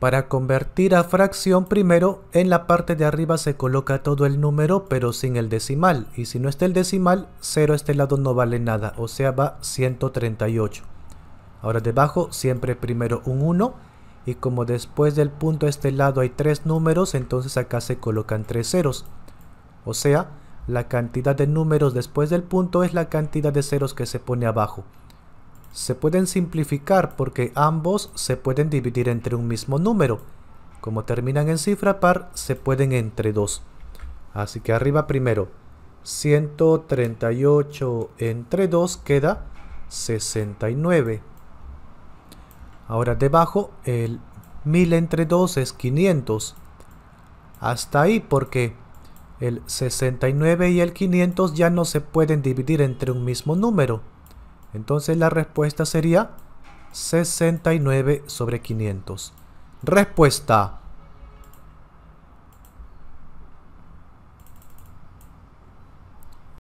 Para convertir a fracción primero, en la parte de arriba se coloca todo el número pero sin el decimal. Y si no está el decimal, 0 a este lado no vale nada, o sea va 138. Ahora debajo siempre primero un 1 y como después del punto a este lado hay 3 números, entonces acá se colocan 3 ceros. O sea, la cantidad de números después del punto es la cantidad de ceros que se pone abajo se pueden simplificar porque ambos se pueden dividir entre un mismo número. Como terminan en cifra par, se pueden entre 2. Así que arriba primero, 138 entre 2 queda 69. Ahora debajo, el 1000 entre 2 es 500. Hasta ahí porque el 69 y el 500 ya no se pueden dividir entre un mismo número. Entonces la respuesta sería 69 sobre 500. Respuesta